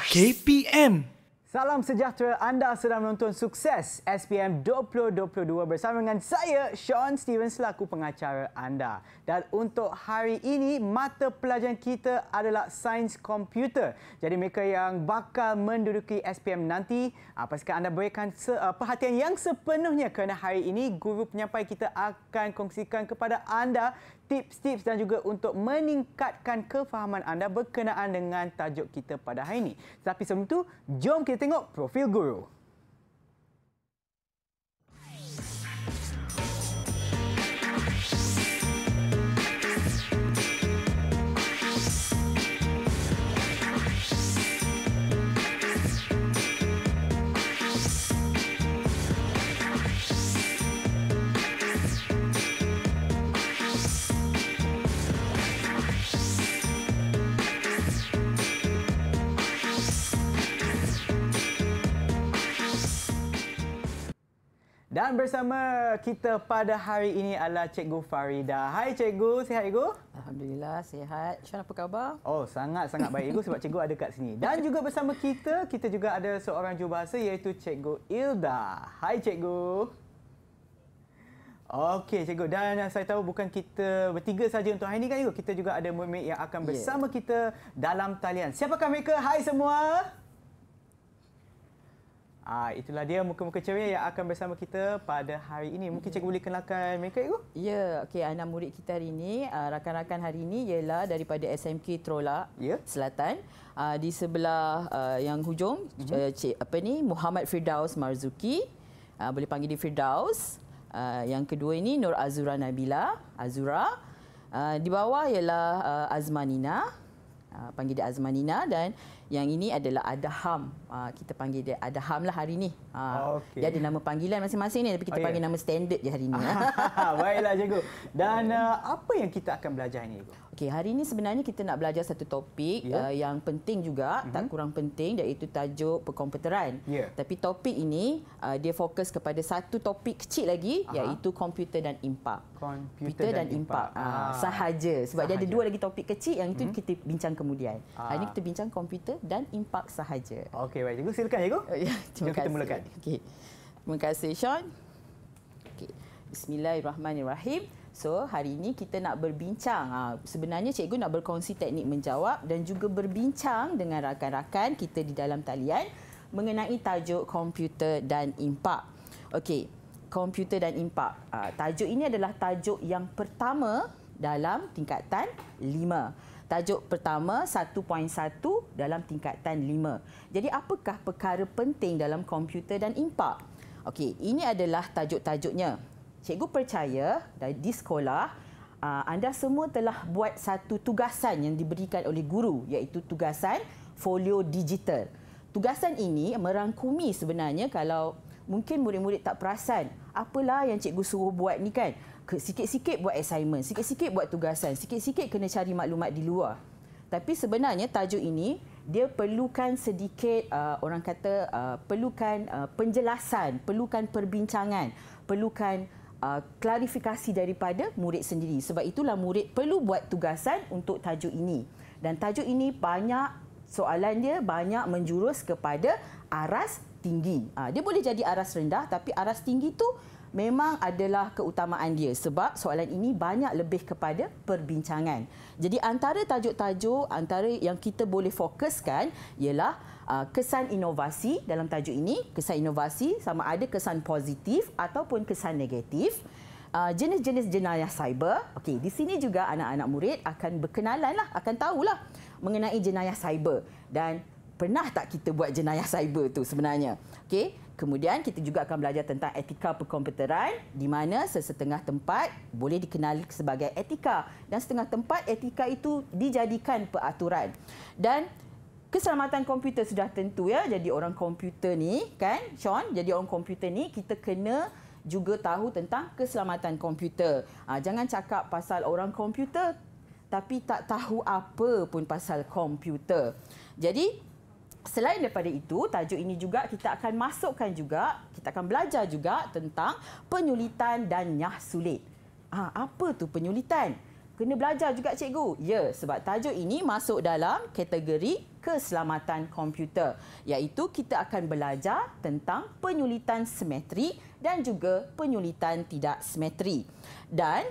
KPM. Salam sejahtera anda sedang menonton sukses SPM 2022 bersama dengan saya Sean Stevens selaku pengacara anda. Dan untuk hari ini mata pelajaran kita adalah sains komputer. Jadi mereka yang bakal menduduki SPM nanti, pastikan anda berikan uh, perhatian yang sepenuhnya kerana hari ini guru penyampai kita akan kongsikan kepada anda tips-tips dan juga untuk meningkatkan kefahaman anda berkenaan dengan tajuk kita pada hari ini. Tapi sebelum itu, jom kita tengok profil guru. Dan bersama kita pada hari ini adalah Cikgu Farida. Hai Cikgu, sihat Cikgu? Alhamdulillah, sihat. Syar, apa khabar? Oh, sangat-sangat baik Cikgu sebab Cikgu ada kat sini. Dan juga bersama kita, kita juga ada seorang jurubahasa iaitu Cikgu Ilda. Hai Cikgu. Okey Cikgu, dan saya tahu bukan kita bertiga saja untuk hari ini kan Cikgu. Kita juga ada murid-murid yang akan bersama yeah. kita dalam talian. Siapakah mereka? Hai semua. Hai semua. Ah itulah dia muka-muka ceria yang akan bersama kita pada hari ini. Mungkin hmm. cikgu boleh kenalkan mereka itu? Ya, okay. anak murid kita hari ini, ah, rakan-rakan hari ini ialah daripada SMK Trola ya. Selatan. Ah, di sebelah ah, yang hujung uh-huh. cik apa ni Muhammad Firdaus Marzuki. boleh panggil dia Firdaus. yang kedua ini Nur Azura Nabila, Azura. di bawah ialah Azmanina. Azmanina. Ah, panggil dia Azmanina dan yang ini adalah Adham. Ah, kita panggil dia Adham lah hari ni. Ha. Ah, okay. Dia ada nama panggilan masing-masing ni tapi kita oh, ya. panggil yeah. nama standard je hari ni. Baiklah cikgu. Dan apa yang kita akan belajar ni cikgu? Okey, hari ini sebenarnya kita nak belajar satu topik yeah. Ya. uh, yang penting juga, mm-hmm. tak mhm. kurang penting iaitu tajuk perkomputeran. Yeah. Tapi topik ini uh, dia fokus kepada satu topik kecil lagi uh-huh. iaitu komputer dan impak. Komputer dan, dan impak. Ah, ah. sahaja. Sebab sahaja. dia ada dua lagi topik kecil yang itu mm-hmm. kita bincang kemudian. Ah. Hari ini kita bincang komputer dan impak sahaja. Okey, baik. Cikgu silakan, cikgu. Oh, ya, terima Jom kasih. kita mulakan. Okay, Terima kasih, Sean. Okey. Bismillahirrahmanirrahim. So hari ini kita nak berbincang. Ha, sebenarnya cikgu nak berkongsi teknik menjawab dan juga berbincang dengan rakan-rakan kita di dalam talian mengenai tajuk komputer dan impak. Okey, komputer dan impak. Ha, tajuk ini adalah tajuk yang pertama dalam tingkatan 5. Tajuk pertama 1.1 dalam tingkatan 5. Jadi apakah perkara penting dalam komputer dan impak? Okey, ini adalah tajuk-tajuknya cikgu percaya di sekolah ah, anda semua telah buat satu tugasan yang diberikan oleh guru iaitu tugasan folio digital. Tugasan ini merangkumi sebenarnya kalau mungkin murid-murid tak perasan apalah yang cikgu suruh buat ni kan. Sikit-sikit buat assignment, sikit-sikit buat tugasan, sikit-sikit kena cari maklumat di luar. Tapi sebenarnya tajuk ini dia perlukan sedikit ah, orang kata ah, perlukan penjelasan, perlukan perbincangan, perlukan Uh, klarifikasi daripada murid sendiri. Sebab itulah murid perlu buat tugasan untuk tajuk ini. Dan tajuk ini banyak soalan dia banyak menjurus kepada aras tinggi. Ah, dia boleh jadi aras rendah tapi aras tinggi tu memang adalah keutamaan dia sebab soalan ini banyak lebih kepada perbincangan. Jadi antara tajuk-tajuk antara yang kita boleh fokuskan ialah Uh, kesan inovasi dalam tajuk ini. Kesan inovasi sama ada kesan positif ataupun kesan negatif. Uh, jenis-jenis jenayah cyber. Okey, di sini juga anak-anak murid akan berkenalan lah, akan tahu lah mengenai jenayah cyber dan pernah tak kita buat jenayah cyber tu sebenarnya. Okey, kemudian kita juga akan belajar tentang etika perkomputeran di mana sesetengah tempat boleh dikenali sebagai etika dan setengah tempat etika itu dijadikan peraturan. Dan keselamatan komputer sudah tentu ya jadi orang komputer ni kan Sean jadi orang komputer ni kita kena juga tahu tentang keselamatan komputer ha, jangan cakap pasal orang komputer tapi tak tahu apa pun pasal komputer jadi Selain daripada itu, tajuk ini juga kita akan masukkan juga, kita akan belajar juga tentang penyulitan dan nyah sulit. Ha, apa tu penyulitan? kena belajar juga cikgu. Ya, sebab tajuk ini masuk dalam kategori keselamatan komputer iaitu kita akan belajar tentang penyulitan simetri dan juga penyulitan tidak simetri. Dan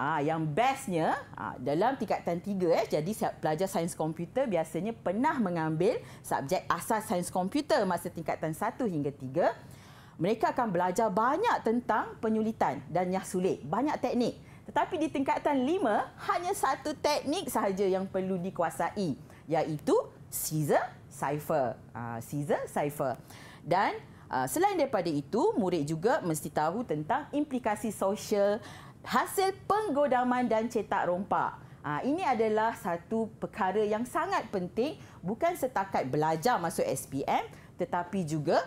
Ah yang bestnya ah, dalam tingkatan tiga, eh jadi pelajar sains komputer biasanya pernah mengambil subjek asas sains komputer masa tingkatan satu hingga tiga. mereka akan belajar banyak tentang penyulitan dan yang sulit banyak teknik tetapi di tingkatan lima hanya satu teknik sahaja yang perlu dikuasai iaitu Caesar cipher. Ah, Caesar cipher. Dan ah, selain daripada itu, murid juga mesti tahu tentang implikasi sosial hasil penggodaman dan cetak rompak. Ah, ini adalah satu perkara yang sangat penting bukan setakat belajar masuk SPM tetapi juga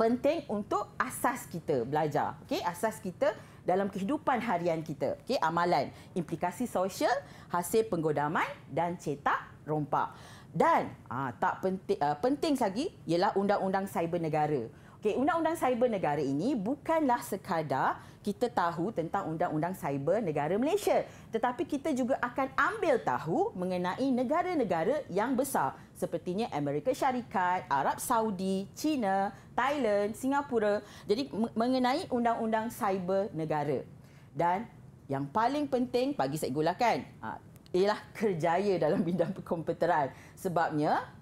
penting untuk asas kita belajar. Okay, asas kita dalam kehidupan harian kita. Okey, amalan, implikasi sosial, hasil penggodaman dan cetak rompak. Dan aa, ah, tak penting aa, ah, penting lagi ialah undang-undang cyber negara. Okey, undang-undang cyber negara ini bukanlah sekadar kita tahu tentang undang-undang cyber negara Malaysia. Tetapi kita juga akan ambil tahu mengenai negara-negara yang besar sepertinya Amerika Syarikat, Arab Saudi, China, Thailand, Singapura. Jadi mengenai undang-undang cyber negara. Dan yang paling penting bagi saya gulakan ah, ialah kerjaya dalam bidang perkomputeran. Sebabnya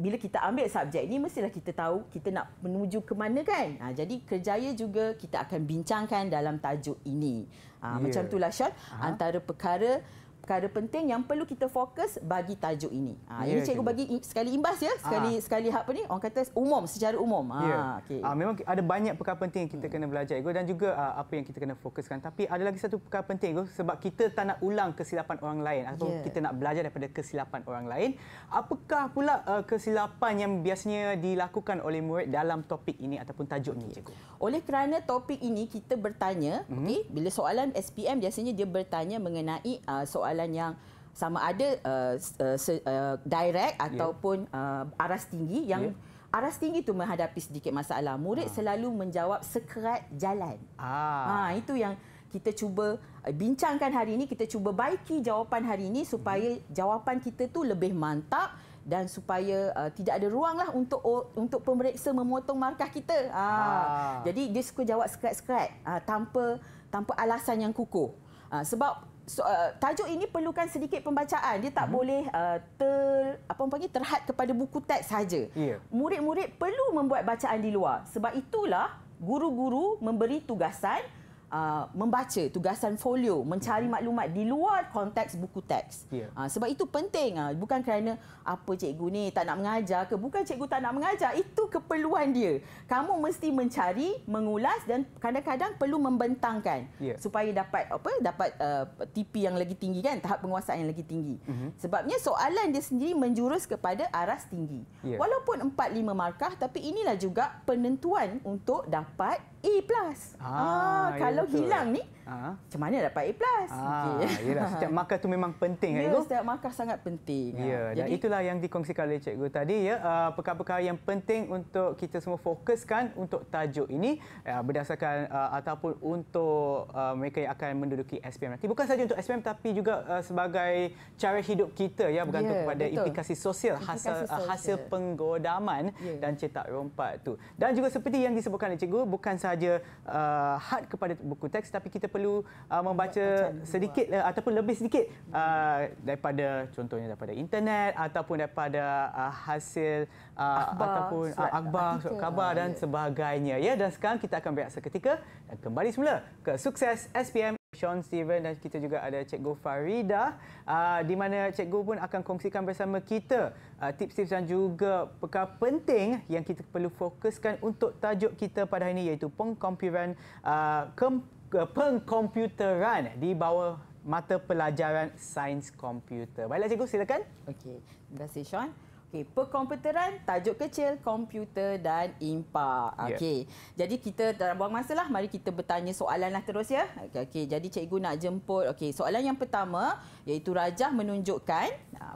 bila kita ambil subjek ini, mestilah kita tahu kita nak menuju ke mana kan. Ha, jadi kerjaya juga kita akan bincangkan dalam tajuk ini. Ha, yeah. Macam ya. itulah Syah. Antara perkara perkara penting yang perlu kita fokus bagi tajuk ini. Ha, yeah, ya, ini cikgu bagi sekali imbas ya, sekali ha. sekali apa ni? Orang kata umum, secara umum. Ha, yeah. Ya. okay. ha, ah, memang ada banyak perkara penting yang kita hmm. kena belajar, cikgu, dan juga uh, apa yang kita kena fokuskan. Tapi ada lagi satu perkara penting, cikgu, sebab kita tak nak ulang kesilapan orang lain atau yeah. kita nak belajar daripada kesilapan orang lain. Apakah pula uh, kesilapan yang biasanya dilakukan oleh murid dalam topik ini ataupun tajuk okay. ini, cikgu? Oleh kerana topik ini kita bertanya, hmm. okay, bila soalan SPM biasanya dia bertanya mengenai uh, soalan persoalan yang sama ada uh, uh, uh, direct yeah. ataupun uh, aras tinggi yang yeah. aras tinggi itu menghadapi sedikit masalah. Murid ha. selalu menjawab sekerat jalan. Ha. ha itu yang kita cuba eh, bincangkan hari ini, kita cuba baiki jawapan hari ini supaya hmm. jawapan kita tu lebih mantap dan supaya uh, tidak ada ruang lah untuk untuk pemeriksa memotong markah kita. Ha. ha. Jadi dia suka jawab sekerat-sekerat uh, tanpa tanpa alasan yang kukuh. Uh, sebab so, uh, tajuk ini perlukan sedikit pembacaan. Dia tak hmm. boleh uh, ter apa panggil terhad kepada buku teks saja. Ya. Murid-murid yeah. perlu membuat bacaan di luar. Sebab itulah guru-guru memberi tugasan uh, membaca tugasan folio, mencari mhm. maklumat di luar konteks buku teks. Yeah. Ya. Uh, sebab itu penting. Uh, bukan kerana apa cikgu ni tak nak mengajar ke. Bukan cikgu tak nak mengajar. Itu keperluan dia. Kamu mesti mencari, mengulas dan kadang-kadang perlu membentangkan yeah. supaya dapat apa? Dapat uh, TP yang lagi tinggi kan? Tahap penguasaan yang lagi tinggi. Mm-hmm. Sebabnya soalan dia sendiri menjurus kepada aras tinggi. Yeah. Walaupun 4-5 markah tapi inilah juga penentuan untuk dapat E plus. Ah, ah kalau ya hilang ni Ha? Macam mana dapat A+. Ah, okay. Yelah, setiap markah tu memang penting. Ya, yeah, ya, setiap markah sangat penting. Ya, yeah, dan itulah yang dikongsikan oleh cikgu tadi. ya. Uh, perkara-perkara yang penting untuk kita semua fokuskan untuk tajuk ini uh, berdasarkan uh, ataupun untuk uh, mereka yang akan menduduki SPM nanti. Bukan sahaja untuk SPM tapi juga uh, sebagai cara hidup kita ya bergantung ya, yeah, kepada betul. implikasi sosial, implikasi hasil, sosial. Uh, hasil penggodaman yeah. dan cetak rompak tu. Dan juga seperti yang disebutkan oleh cikgu, bukan sahaja uh, had kepada buku teks tapi kita perlu perlu uh, membaca sedikit uh, ataupun lebih sedikit uh, daripada contohnya daripada internet ataupun daripada uh, hasil uh, akhbar, ataupun uh, akhbar, khabar dan ya. sebagainya. Ya dan sekarang kita akan berehat seketika dan kembali semula ke sukses SPM Sean Steven dan kita juga ada Cikgu Farida uh, di mana Cikgu pun akan kongsikan bersama kita uh, tips-tips dan juga perkara penting yang kita perlu fokuskan untuk tajuk kita pada hari ini iaitu pengkompiran uh, pengkomputeran di bawah mata pelajaran sains komputer. Baiklah cikgu, silakan. Okey, terima kasih Sean. Okay, perkomputeran, tajuk kecil, komputer dan impak. Ya. Okay, Yeah. Jadi kita tak buang masalah, mari kita bertanya soalanlah terus ya. Okey, okay. jadi cikgu nak jemput. Okay, soalan yang pertama iaitu rajah menunjukkan.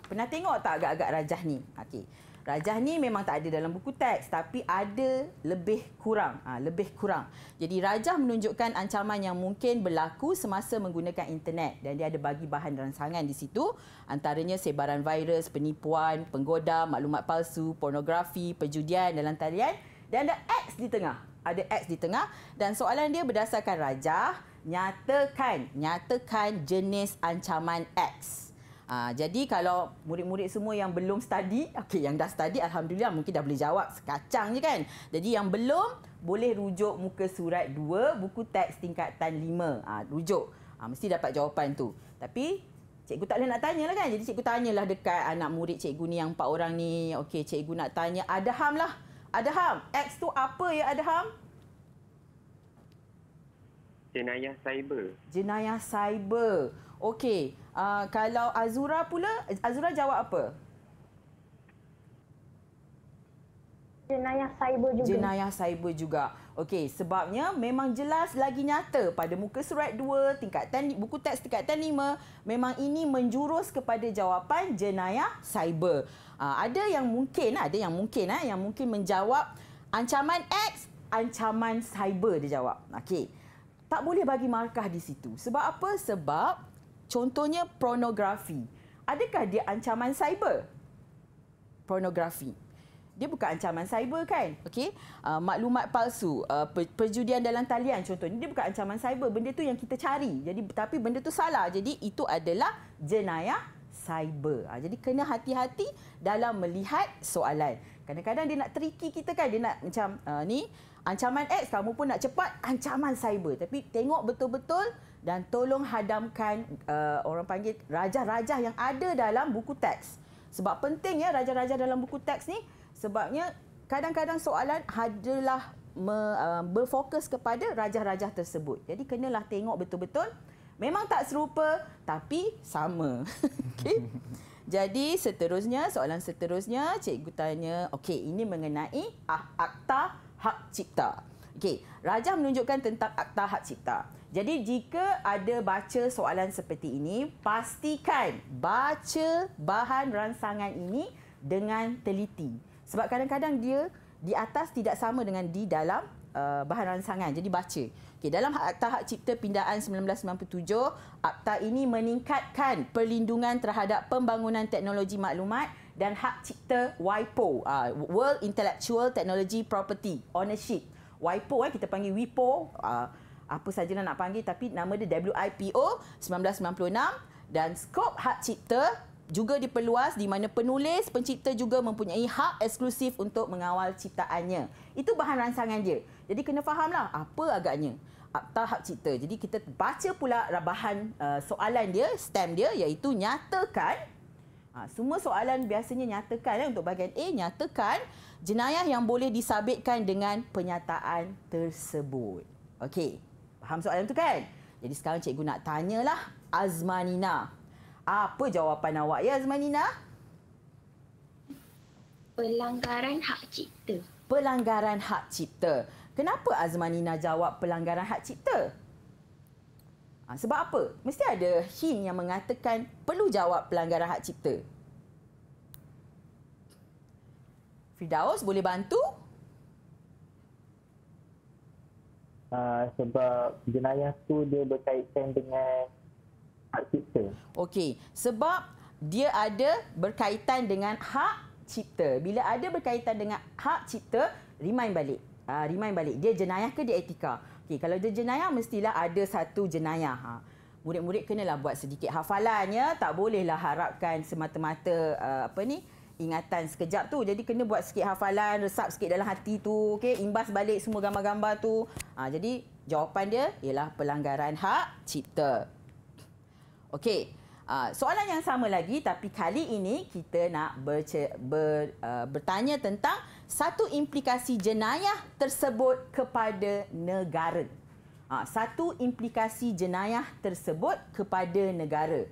pernah tengok tak agak-agak rajah ni? Okay. Rajah ni memang tak ada dalam buku teks tapi ada lebih kurang. Ha, lebih kurang. Jadi rajah menunjukkan ancaman yang mungkin berlaku semasa menggunakan internet dan dia ada bagi bahan rangsangan di situ antaranya sebaran virus, penipuan, penggoda, maklumat palsu, pornografi, perjudian dalam talian dan ada X di tengah. Ada X di tengah dan soalan dia berdasarkan rajah nyatakan nyatakan jenis ancaman X. Aa, ah, jadi kalau murid-murid semua yang belum study, okay, yang dah study alhamdulillah mungkin dah boleh jawab sekacang je kan. Jadi yang belum boleh rujuk muka surat 2 buku teks tingkatan 5. Aa, ah, rujuk. Aa, ah, mesti dapat jawapan tu. Tapi cikgu tak boleh nak tanya lah kan. Jadi cikgu tanyalah dekat anak murid cikgu ni yang empat orang ni. Okey cikgu nak tanya ada ham lah. ada ham, X tu apa ya ada ham? Jenayah cyber. Jenayah cyber. Okey. Uh, kalau Azura pula, Azura jawab apa? Jenayah cyber juga. Jenayah cyber juga. Okey, sebabnya memang jelas lagi nyata pada muka surat 2 tingkat 10 buku teks tingkat 5 memang ini menjurus kepada jawapan jenayah cyber. Uh, ada yang mungkin, ah, ada yang mungkin eh yang mungkin menjawab ancaman X, ancaman cyber dia jawab. Okey. Tak boleh bagi markah di situ. Sebab apa? Sebab Contohnya pornografi. Adakah dia ancaman cyber? Pornografi. Dia bukan ancaman cyber kan? Okey. Uh, maklumat palsu, uh, perjudian dalam talian contohnya dia bukan ancaman cyber. Benda tu yang kita cari. Jadi tapi benda tu salah. Jadi itu adalah jenayah cyber. Uh, jadi kena hati-hati dalam melihat soalan. Kadang-kadang dia nak tricky kita kan? Dia nak macam uh, ni ancaman X kamu pun nak cepat ancaman cyber. Tapi tengok betul-betul dan tolong hadamkan uh, orang panggil rajah-rajah yang ada dalam buku teks. Sebab penting ya rajah-rajah dalam buku teks ni sebabnya kadang-kadang soalan adalah me, uh, berfokus kepada rajah-rajah tersebut. Jadi kenalah tengok betul-betul memang tak serupa tapi sama. okay. Jadi seterusnya soalan seterusnya cikgu tanya okey ini mengenai ah, akta hak cipta. Okey, Raja menunjukkan tentang akta hak cipta. Jadi jika ada baca soalan seperti ini, pastikan baca bahan rangsangan ini dengan teliti. Sebab kadang-kadang dia di atas tidak sama dengan di dalam uh, bahan rangsangan. Jadi baca. Okey, dalam akta hak cipta pindaan 1997, akta ini meningkatkan perlindungan terhadap pembangunan teknologi maklumat dan hak cipta WIPO, uh, World Intellectual Technology Property Ownership. WIPO eh kita panggil WIPO uh, apa sajalah nak panggil tapi nama dia WIPO 1996 dan skop hak cipta juga diperluas di mana penulis pencipta juga mempunyai hak eksklusif untuk mengawal ciptaannya. Itu bahan rangsangan dia. Jadi kena fahamlah apa agaknya akta hak cipta. Jadi kita baca pula bahan ah, soalan dia, stem dia iaitu nyatakan Ha, semua soalan biasanya nyatakan eh, untuk bahagian A nyatakan jenayah yang boleh disabitkan dengan pernyataan tersebut. Okey. Faham soalan tu kan? Jadi sekarang cikgu nak tanyalah Azmanina. Apa jawapan awak ya Azmanina? Pelanggaran hak cipta. Pelanggaran hak cipta. Kenapa Azmanina jawab pelanggaran hak cipta? Ha, sebab apa? Mesti ada hint yang mengatakan perlu jawab pelanggaran hak cipta. Fidaus boleh bantu? Uh, sebab jenayah tu dia berkaitan dengan hak cipta. Okey, sebab dia ada berkaitan dengan hak cipta. Bila ada berkaitan dengan hak cipta, remind balik. Uh, remind balik. Dia jenayah ke dia etika? Okey, kalau dia jenayah mestilah ada satu jenayah. Ha. Murid-murid kenalah buat sedikit hafalan ya. Tak bolehlah harapkan semata-mata uh, apa ni ingatan sekejap tu. Jadi kena buat sikit hafalan, resap sikit dalam hati tu, okey, imbas balik semua gambar-gambar tu. Ha, jadi jawapan dia ialah pelanggaran hak cipta. Okey. Uh, soalan yang sama lagi tapi kali ini kita nak berce- ber, uh, bertanya tentang satu implikasi jenayah tersebut kepada negara. Ha, satu implikasi jenayah tersebut kepada negara.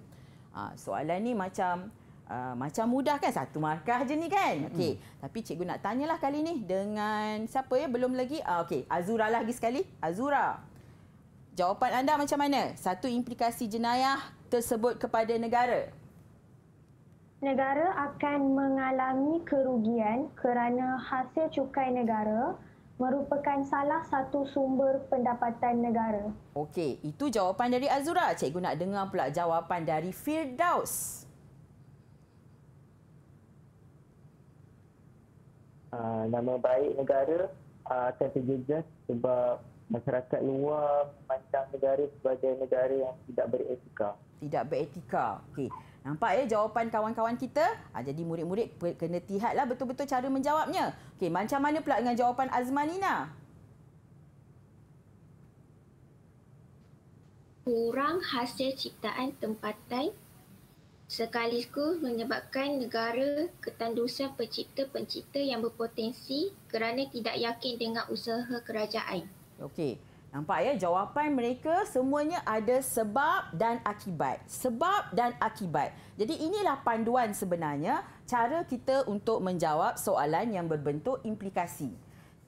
Ha, soalan ni macam uh, macam mudah kan satu markah je ni kan? Okey. Hmm. Tapi cikgu nak tanyalah kali ni dengan siapa ya belum lagi? Ah okey, Azura lah lagi sekali. Azura. Jawapan anda macam mana? Satu implikasi jenayah tersebut kepada negara negara akan mengalami kerugian kerana hasil cukai negara merupakan salah satu sumber pendapatan negara. Okey, itu jawapan dari Azura. Cikgu nak dengar pula jawapan dari Firdaus. Uh, nama baik negara uh, akan terjejas sebab masyarakat luar memandang negara sebagai negara yang tidak beretika. Tidak beretika. Okey. Nampak ya jawapan kawan-kawan kita? Ha, jadi murid-murid kena tihatlah betul-betul cara menjawabnya. Okey, macam mana pula dengan jawapan Azmanina? Kurang hasil ciptaan tempatan sekaligus menyebabkan negara ketandusan pencipta-pencipta yang berpotensi kerana tidak yakin dengan usaha kerajaan. Okey. Nampak ya jawapan mereka semuanya ada sebab dan akibat. Sebab dan akibat. Jadi inilah panduan sebenarnya cara kita untuk menjawab soalan yang berbentuk implikasi.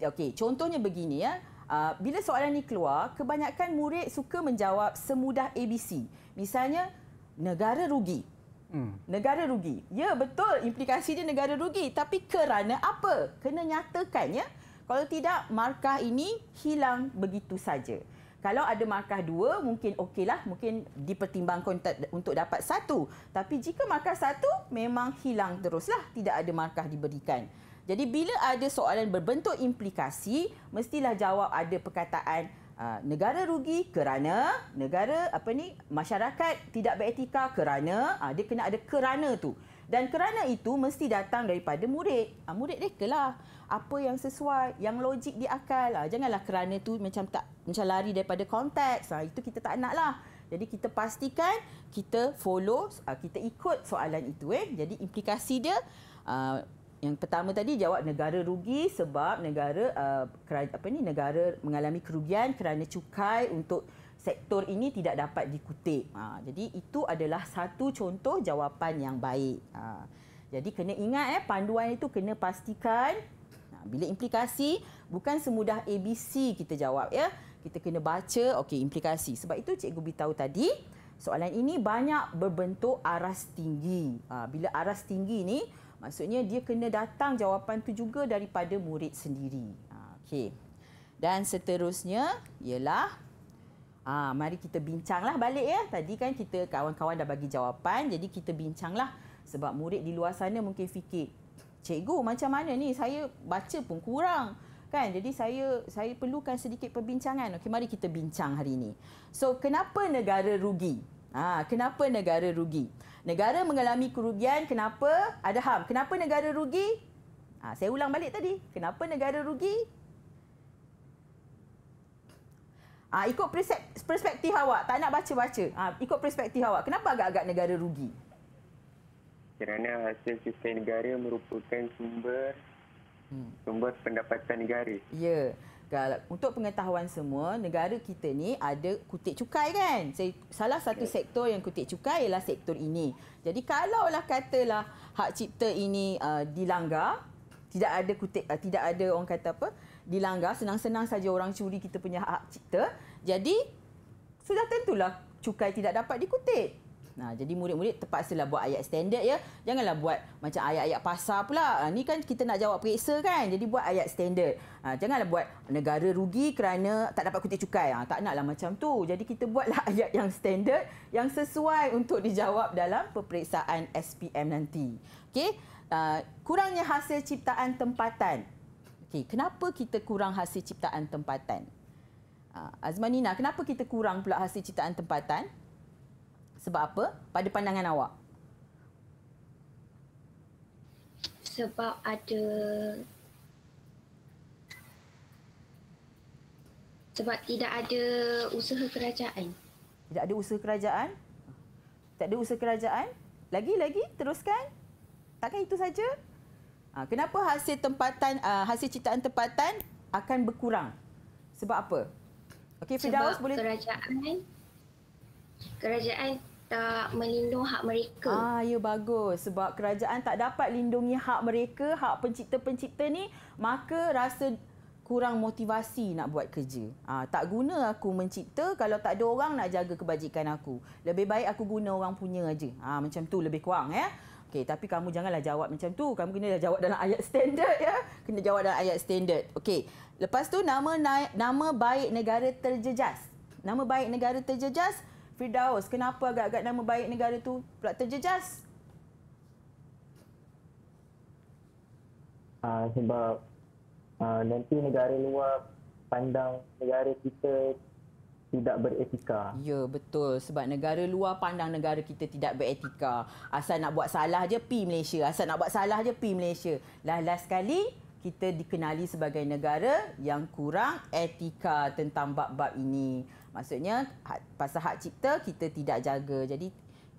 Okey, contohnya begini ya. Ah, bila soalan ni keluar, kebanyakan murid suka menjawab semudah ABC. Misalnya negara rugi. Hmm. Negara rugi. Ya betul implikasi dia negara rugi tapi kerana apa? Kena nyatakan ya. Kalau tidak, markah ini hilang begitu saja. Kalau ada markah dua, mungkin okeylah. Mungkin dipertimbangkan untuk dapat satu. Tapi jika markah satu, memang hilang teruslah. Tidak ada markah diberikan. Jadi bila ada soalan berbentuk implikasi, mestilah jawab ada perkataan ah, negara rugi kerana negara apa ni masyarakat tidak beretika kerana ah, dia kena ada kerana tu. Dan kerana itu mesti datang daripada murid. Ha, murid mereka lah. Apa yang sesuai, yang logik di akal. Ha, janganlah kerana tu macam tak macam lari daripada konteks. Ha, itu kita tak nak lah. Jadi kita pastikan kita follow, ha, kita ikut soalan itu. Eh. Jadi implikasi dia, ha, yang pertama tadi jawab negara rugi sebab negara uh, kerana, apa ni negara mengalami kerugian kerana cukai untuk sektor ini tidak dapat dikutip. Ha, jadi itu adalah satu contoh jawapan yang baik. Ha, jadi kena ingat eh panduan itu kena pastikan ha, bila implikasi bukan semudah ABC kita jawab ya. Kita kena baca okay implikasi. Sebab itu cikgu beritahu tadi soalan ini banyak berbentuk aras tinggi. Ha, bila aras tinggi ni maksudnya dia kena datang jawapan tu juga daripada murid sendiri. Ha, okey. Dan seterusnya ialah Ah, mari kita bincanglah balik ya. Tadi kan kita kawan-kawan dah bagi jawapan, jadi kita bincanglah sebab murid di luar sana mungkin fikir, cikgu macam mana ni? Saya baca pun kurang. Kan? Jadi saya saya perlukan sedikit perbincangan. Okey, mari kita bincang hari ini. So, kenapa negara rugi? Ah, ha, kenapa negara rugi? Negara mengalami kerugian kenapa? Ada ham. Kenapa negara rugi? Ha, saya ulang balik tadi. Kenapa negara rugi? Ha, ikut perspektif awak. Tak nak baca-baca. Ha, ikut perspektif awak. Kenapa agak-agak negara rugi? Kerana hasil sistem negara merupakan sumber hmm. sumber pendapatan negara. Ya. Kalau, untuk pengetahuan semua, negara kita ni ada kutip cukai kan? Salah satu ya. sektor yang kutip cukai ialah sektor ini. Jadi kalau kalaulah katalah hak cipta ini uh, dilanggar, tidak ada kutip, uh, tidak ada orang kata apa, dilanggar senang-senang saja orang curi kita punya hak cipta jadi sudah tentulah cukai tidak dapat dikutip Nah, jadi murid-murid terpaksalah buat ayat standard ya. Janganlah buat macam ayat-ayat pasar pula. Ha, ni kan kita nak jawab periksa kan. Jadi buat ayat standard. Ha, janganlah buat negara rugi kerana tak dapat kutip cukai. Ha, tak naklah macam tu. Jadi kita buatlah ayat yang standard yang sesuai untuk dijawab dalam peperiksaan SPM nanti. Okey. Uh, kurangnya hasil ciptaan tempatan. Okey, kenapa kita kurang hasil ciptaan tempatan? Ah, Azmanina, kenapa kita kurang pula hasil ciptaan tempatan? Sebab apa? Pada pandangan awak? Sebab ada sebab tidak ada usaha kerajaan. Tidak ada usaha kerajaan? Tak ada usaha kerajaan? Lagi-lagi teruskan. Takkan itu saja? Ha, kenapa hasil tempatan uh, hasil ciptaan tempatan akan berkurang? Sebab apa? Sebab Firdaus boleh kerajaan kerajaan tak melindungi hak mereka. Ah, ya bagus. Sebab kerajaan tak dapat lindungi hak mereka, hak pencipta-pencipta ni, maka rasa kurang motivasi nak buat kerja. Ah, tak guna aku mencipta kalau tak ada orang nak jaga kebajikan aku. Lebih baik aku guna orang punya aja. Ah, macam tu lebih kurang ya. Okey, tapi kamu janganlah jawab macam tu. Kamu kena dah jawab dalam ayat standard ya. Kena jawab dalam ayat standard. Okey. Lepas tu nama naik, nama baik negara terjejas. Nama baik negara terjejas Firdaus. Kenapa agak-agak nama baik negara tu pula terjejas? Ah uh, sebab uh, nanti negara luar pandang negara kita tidak beretika. Ya, betul. Sebab negara luar pandang negara kita tidak beretika. Asal nak buat salah je, pi Malaysia. Asal nak buat salah je, pi Malaysia. Lah last sekali, kita dikenali sebagai negara yang kurang etika tentang bab-bab ini. Maksudnya, pasal hak cipta, kita tidak jaga. Jadi,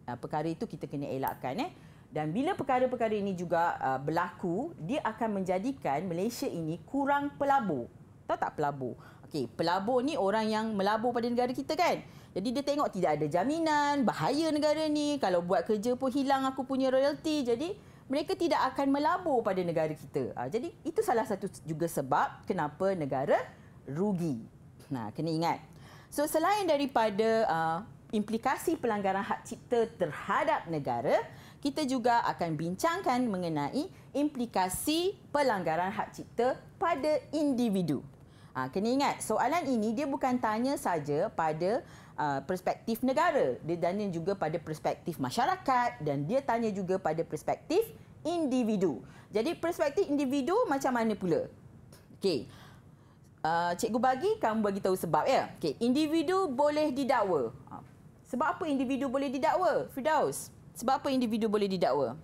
ah, perkara itu kita kena elakkan. Eh? Dan bila perkara-perkara ini juga ah, berlaku, dia akan menjadikan Malaysia ini kurang pelabur. Tahu tak pelabur? Okey, pelabur ni orang yang melabur pada negara kita kan? Jadi dia tengok tidak ada jaminan, bahaya negara ni. Kalau buat kerja pun hilang aku punya royalty. Jadi mereka tidak akan melabur pada negara kita. Ha, jadi itu salah satu juga sebab kenapa negara rugi. Nah, ha, kena ingat. So selain daripada uh, implikasi pelanggaran hak cipta terhadap negara, kita juga akan bincangkan mengenai implikasi pelanggaran hak cipta pada individu. Ha, kena ingat soalan ini dia bukan tanya saja pada uh, perspektif negara. Dia tanya juga pada perspektif masyarakat dan dia tanya juga pada perspektif individu. Jadi perspektif individu macam mana pula? Okey. Uh, cikgu bagi, kamu bagi tahu sebab ya. Okey, individu boleh didakwa. Ha, sebab apa individu boleh didakwa? Firdaus. Sebab apa individu boleh didakwa?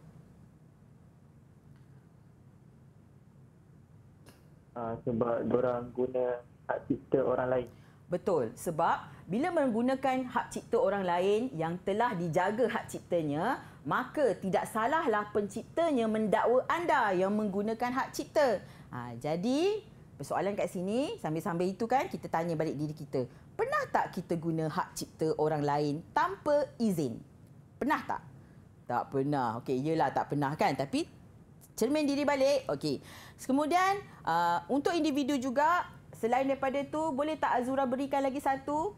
Ah, sebab orang guna hak cipta orang lain. Betul. Sebab bila menggunakan hak cipta orang lain yang telah dijaga hak ciptanya, maka tidak salahlah penciptanya mendakwa anda yang menggunakan hak cipta. Ha, jadi, persoalan kat sini sambil-sambil itu kan kita tanya balik diri kita. Pernah tak kita guna hak cipta orang lain tanpa izin? Pernah tak? Tak pernah. Okey, iyalah tak pernah kan. Tapi cermin diri balik. Okey. Kemudian uh, untuk individu juga selain daripada tu boleh tak Azura berikan lagi satu?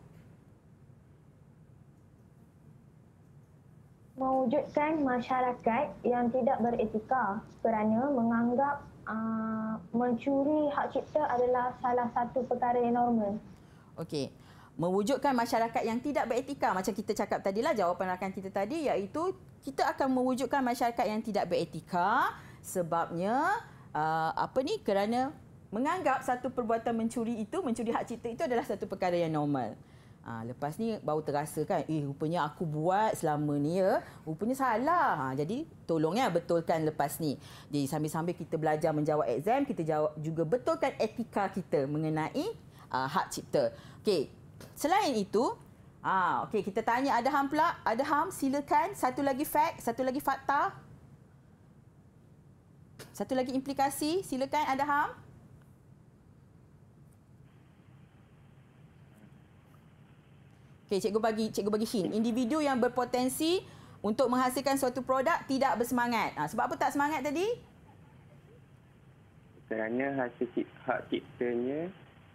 Mewujudkan masyarakat yang tidak beretika kerana menganggap uh, mencuri hak cipta adalah salah satu perkara yang normal. Okey. Mewujudkan masyarakat yang tidak beretika macam kita cakap tadilah jawapan rakan kita tadi iaitu kita akan mewujudkan masyarakat yang tidak beretika sebabnya uh, apa ni kerana menganggap satu perbuatan mencuri itu mencuri hak cipta itu adalah satu perkara yang normal. Ha, lepas ni baru terasa kan eh rupanya aku buat selama ni ya rupanya salah. Ha, jadi tolong ya betulkan lepas ni. Jadi sambil-sambil kita belajar menjawab exam kita jawab juga betulkan etika kita mengenai uh, hak cipta. Okey. Selain itu Ah, okay, kita tanya ada Adham pula. ham silakan. Satu lagi fact, satu lagi fakta. Satu lagi implikasi, silakan ham. Okey, cikgu bagi cikgu bagi hint. Individu yang berpotensi untuk menghasilkan suatu produk tidak bersemangat. Ha, sebab apa tak semangat tadi? Kerana hasil hak ciptanya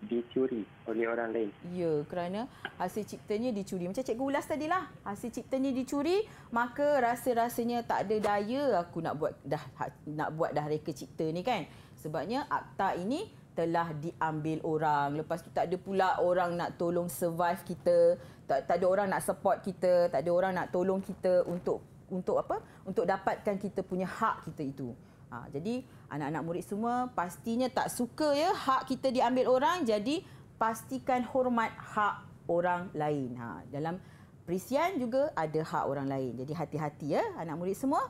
dicuri oleh orang lain. Ya, kerana hasil ciptanya dicuri. Macam Cikgu ulas lah hasil ciptanya dicuri, maka rasa-rasanya tak ada daya aku nak buat dah nak buat dah reka cipta ni kan. Sebabnya akta ini telah diambil orang. Lepas tu tak ada pula orang nak tolong survive kita, tak, tak ada orang nak support kita, tak ada orang nak tolong kita untuk untuk apa? Untuk dapatkan kita punya hak kita itu. Ha, jadi anak-anak murid semua pastinya tak suka ya hak kita diambil orang. Jadi pastikan hormat hak orang lain. Ha, dalam perisian juga ada hak orang lain. Jadi hati-hati ya anak murid semua.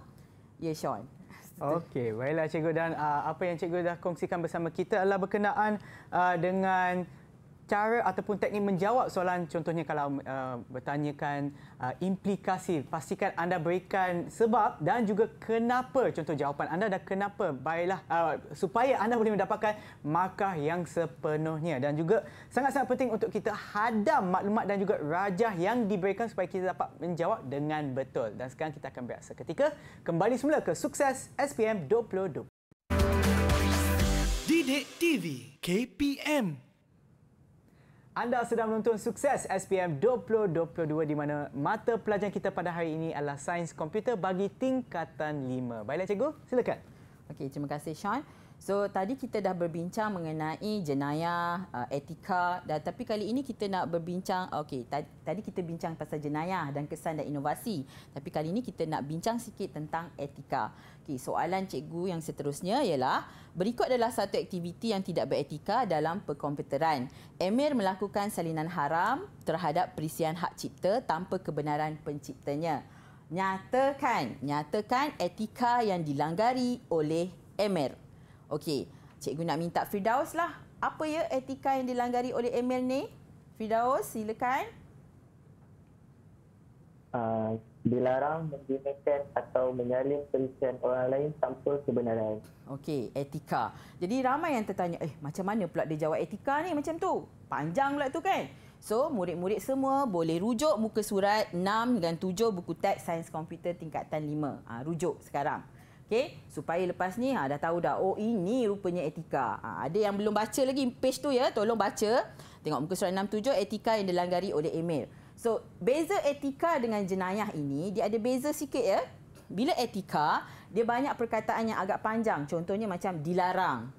Ya Sean. Okey, baiklah cikgu dan uh, apa yang cikgu dah kongsikan bersama kita adalah berkenaan uh, dengan cara ataupun teknik menjawab soalan contohnya kalau uh, bertanyakan uh, implikasi pastikan anda berikan sebab dan juga kenapa contoh jawapan anda dah kenapa baiklah uh, supaya anda boleh mendapatkan markah yang sepenuhnya dan juga sangat-sangat penting untuk kita hadam maklumat dan juga rajah yang diberikan supaya kita dapat menjawab dengan betul dan sekarang kita akan berehat seketika kembali semula ke sukses SPM 2020 Didik TV KPM anda sedang menonton sukses SPM 2022 di mana mata pelajaran kita pada hari ini adalah sains komputer bagi tingkatan 5. Baiklah cikgu, silakan. Okey, terima kasih Sean. So tadi kita dah berbincang mengenai jenayah, uh, etika dan tapi kali ini kita nak berbincang okey tadi kita bincang pasal jenayah dan kesan dan inovasi. Tapi kali ini kita nak bincang sikit tentang etika. Okey, soalan cikgu yang seterusnya ialah berikut adalah satu aktiviti yang tidak beretika dalam perkomputeran. Emir melakukan salinan haram terhadap perisian hak cipta tanpa kebenaran penciptanya. Nyatakan, nyatakan etika yang dilanggari oleh Emir. Okey, cikgu nak minta Firdaus lah. Apa ya etika yang dilanggari oleh Emil ni? Firdaus, silakan. Uh, dilarang menggunakan atau menyalin tulisan orang lain tanpa kebenaran. Okey, etika. Jadi ramai yang tertanya, eh macam mana pula dia jawab etika ni macam tu? Panjang pula tu kan? So, murid-murid semua boleh rujuk muka surat 6 dan 7 buku teks Sains Komputer Tingkatan 5. Ha, ah, rujuk sekarang. Okay, supaya lepas ni ha, dah tahu dah, oh ini rupanya etika. Ha, ada yang belum baca lagi page tu ya, tolong baca. Tengok muka surat 67, etika yang dilanggari oleh email. So, beza etika dengan jenayah ini, dia ada beza sikit ya. Bila etika, dia banyak perkataan yang agak panjang. Contohnya macam dilarang.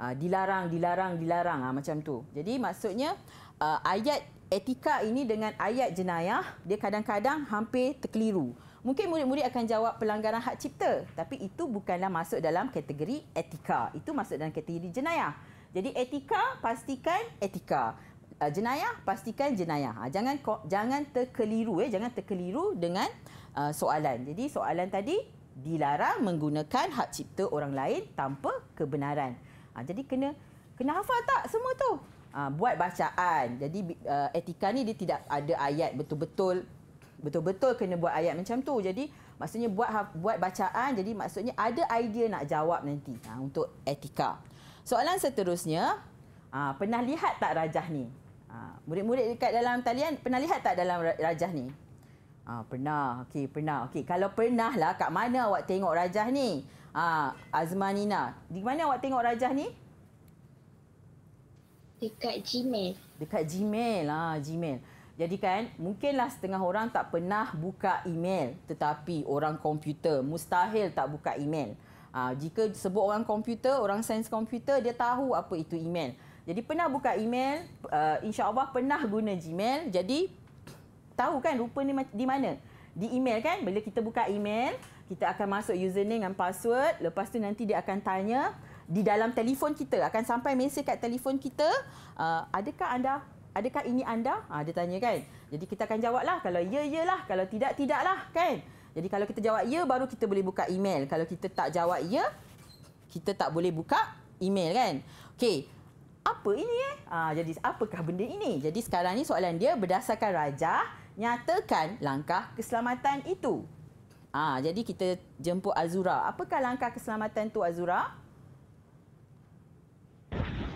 Ha, dilarang, dilarang, dilarang. Ha, macam tu. Jadi maksudnya, uh, ayat etika ini dengan ayat jenayah, dia kadang-kadang hampir terkeliru. Mungkin murid-murid akan jawab pelanggaran hak cipta, tapi itu bukanlah masuk dalam kategori etika. Itu masuk dalam kategori jenayah. Jadi etika pastikan etika. Uh, jenayah pastikan jenayah. Ha, jangan jangan terkeliru eh. jangan terkeliru dengan uh, soalan. Jadi soalan tadi dilarang menggunakan hak cipta orang lain tanpa kebenaran. Ha, jadi kena kena hafal tak semua tu? Ha, buat bacaan. Jadi uh, etika ni dia tidak ada ayat betul-betul betul-betul kena buat ayat macam tu. Jadi maksudnya buat ha, buat bacaan jadi maksudnya ada idea nak jawab nanti ha, untuk etika. Soalan seterusnya, ha, pernah lihat tak rajah ni? Ha, murid-murid dekat dalam talian pernah lihat tak dalam rajah ni? Ha, pernah. Okey, pernah. Okey, kalau pernah lah kat mana awak tengok rajah ni? Ha, Azmanina, di mana awak tengok rajah ni? Dekat Gmail. Dekat Gmail lah, ha, Gmail. Jadi kan, mungkinlah setengah orang tak pernah buka email. Tetapi orang komputer mustahil tak buka email. Ha, jika sebut orang komputer, orang sains komputer, dia tahu apa itu email. Jadi pernah buka email, uh, ah, Allah pernah guna Gmail. Jadi, tahu kan rupa ni di mana? Di email kan, bila kita buka email, kita akan masuk username dan password. Lepas tu nanti dia akan tanya di dalam telefon kita. Akan sampai mesej kat telefon kita, uh, adakah anda Adakah ini anda? Ha, dia tanya kan. Jadi kita akan jawablah. Kalau ya, yalah. Kalau tidak, tidaklah. Kan? Jadi kalau kita jawab ya, baru kita boleh buka email. Kalau kita tak jawab ya, kita tak boleh buka email kan? Okey. Apa ini eh? Ha, jadi apakah benda ini? Jadi sekarang ni soalan dia berdasarkan rajah, nyatakan langkah keselamatan itu. Ah, ha, jadi kita jemput Azura. Apakah langkah keselamatan tu Azura? Ah,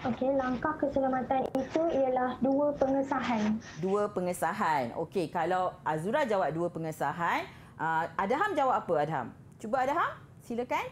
Okey, langkah keselamatan itu ialah dua pengesahan. Dua pengesahan. Okey, kalau Azura jawab dua pengesahan, uh, Adham jawab apa Adham? Cuba Adham, silakan.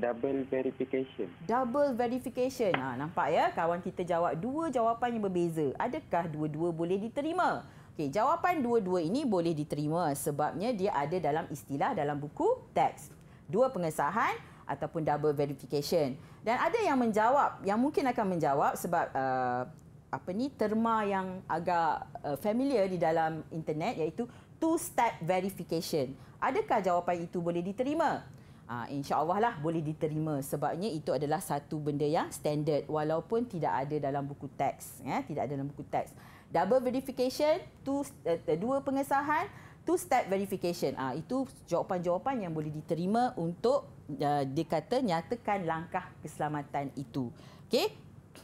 Double verification. Double verification. Ha, nampak ya, kawan kita jawab dua jawapan yang berbeza. Adakah dua-dua boleh diterima? Okey, jawapan dua-dua ini boleh diterima sebabnya dia ada dalam istilah dalam buku teks. Dua pengesahan, ataupun double verification. Dan ada yang menjawab, yang mungkin akan menjawab sebab uh, apa ni terma yang agak uh, familiar di dalam internet iaitu two step verification. Adakah jawapan itu boleh diterima? Uh, InsyaAllah lah boleh diterima sebabnya itu adalah satu benda yang standard walaupun tidak ada dalam buku teks. Ya, tidak ada dalam buku teks. Double verification, two, uh, dua pengesahan, two step verification. Ah uh, itu jawapan-jawapan yang boleh diterima untuk uh, dia kata nyatakan langkah keselamatan itu. Okey.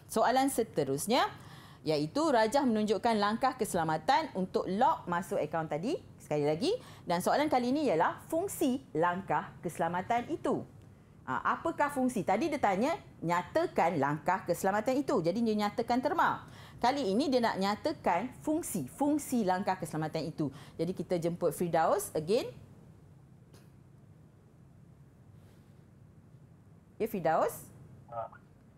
Soalan seterusnya iaitu rajah menunjukkan langkah keselamatan untuk log masuk akaun tadi sekali lagi dan soalan kali ini ialah fungsi langkah keselamatan itu. Ha, apakah fungsi? Tadi dia tanya nyatakan langkah keselamatan itu. Jadi dia nyatakan terma. Kali ini dia nak nyatakan fungsi, fungsi langkah keselamatan itu. Jadi kita jemput Firdaus again. Ya Fidaus?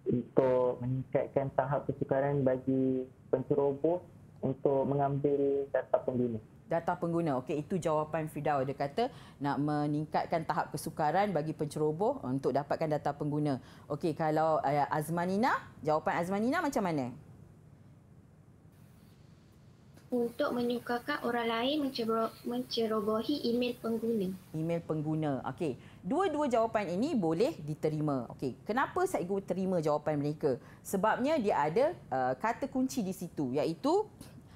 Untuk meningkatkan tahap kesukaran bagi penceroboh untuk mengambil data pengguna. Data pengguna. Okey, itu jawapan Fidaus. Dia kata nak meningkatkan tahap kesukaran bagi penceroboh untuk dapatkan data pengguna. Okey, kalau eh, Azmanina, jawapan Azmanina macam mana? Untuk menyukakan orang lain mencerobohi email pengguna. Email pengguna. Okey dua-dua jawapan ini boleh diterima. Okey, kenapa saya ikut terima jawapan mereka? Sebabnya dia ada uh, kata kunci di situ iaitu